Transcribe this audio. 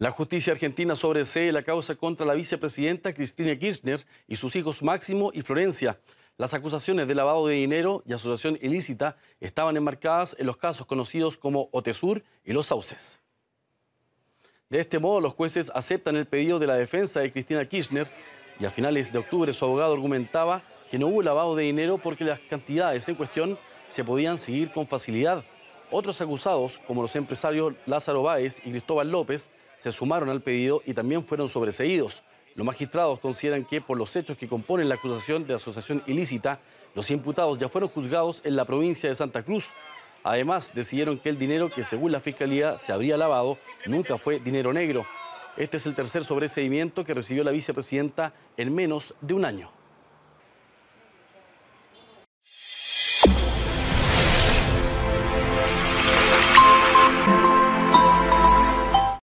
La justicia argentina sobresee la causa contra la vicepresidenta Cristina Kirchner y sus hijos Máximo y Florencia. Las acusaciones de lavado de dinero y asociación ilícita estaban enmarcadas en los casos conocidos como Otesur y los sauces. De este modo, los jueces aceptan el pedido de la defensa de Cristina Kirchner y a finales de octubre su abogado argumentaba que no hubo lavado de dinero porque las cantidades en cuestión se podían seguir con facilidad otros acusados, como los empresarios Lázaro Báez y Cristóbal López, se sumaron al pedido y también fueron sobreseídos. Los magistrados consideran que por los hechos que componen la acusación de asociación ilícita, los imputados ya fueron juzgados en la provincia de Santa Cruz. Además, decidieron que el dinero que según la Fiscalía se habría lavado nunca fue dinero negro. Este es el tercer sobreseimiento que recibió la vicepresidenta en menos de un año.